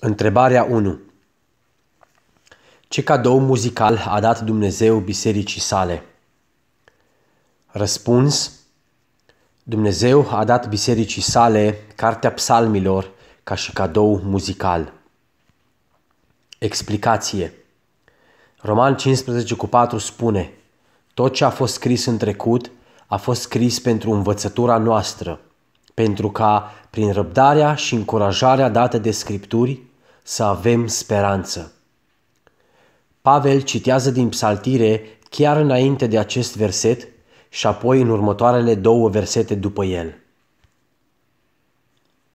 Întrebarea 1. Ce cadou muzical a dat Dumnezeu bisericii sale? Răspuns. Dumnezeu a dat bisericii sale Cartea Psalmilor ca și cadou muzical. Explicație. Roman 15 cu 4 spune Tot ce a fost scris în trecut a fost scris pentru învățătura noastră, pentru ca, prin răbdarea și încurajarea dată de Scripturi, să avem speranță. Pavel citează din psaltire chiar înainte de acest verset și apoi în următoarele două versete după el.